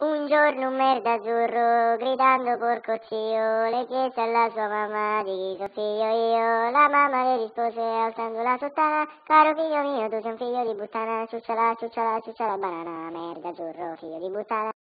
Un giorno un merda azzurro, gridando porco zio, le chiese alla sua mamma di chi sono figlio io. La mamma le rispose alzando la sottana, caro figlio mio, tu sei un figlio di puttana, ciucciala, ciucciala, ciucciala, banana, merda azzurro, figlio di puttana.